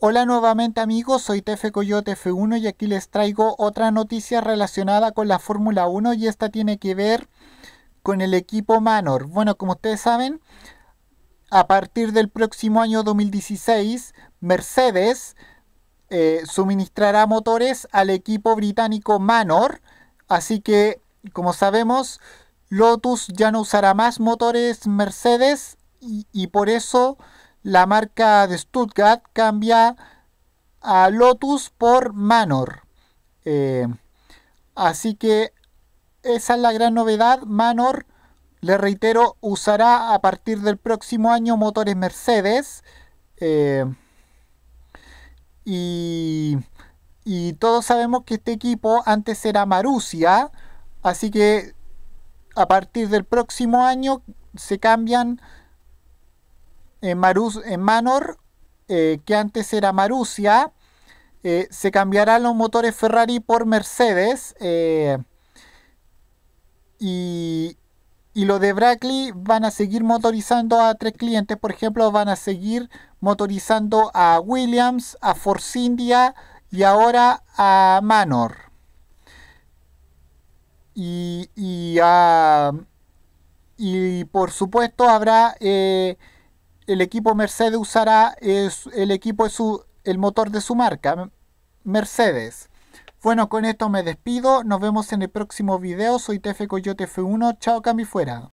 Hola nuevamente amigos, soy TF Coyote F1 y aquí les traigo otra noticia relacionada con la Fórmula 1 y esta tiene que ver con el equipo Manor. Bueno, como ustedes saben, a partir del próximo año 2016, Mercedes eh, suministrará motores al equipo británico Manor, así que como sabemos, Lotus ya no usará más motores Mercedes y por eso la marca de Stuttgart cambia a Lotus por Manor. Eh, así que esa es la gran novedad. Manor, le reitero, usará a partir del próximo año motores Mercedes. Eh, y, y, todos sabemos que este equipo antes era Marussia. Así que a partir del próximo año se cambian en eh, eh, Manor, eh, que antes era Marusia se cambiarán los motores Ferrari por Mercedes. y, y los de Brackley van a seguir motorizando a tres clientes. Por ejemplo, van a seguir motorizando a Williams, a Force India y ahora a Manor. Y, ah, por supuesto habrá el equipo Mercedes usará es, el equipo es su, el motor de su marca, Mercedes. Bueno, con esto me despido. Nos vemos en el próximo video. Soy TF Coyote F1. Chao, Cami fuera.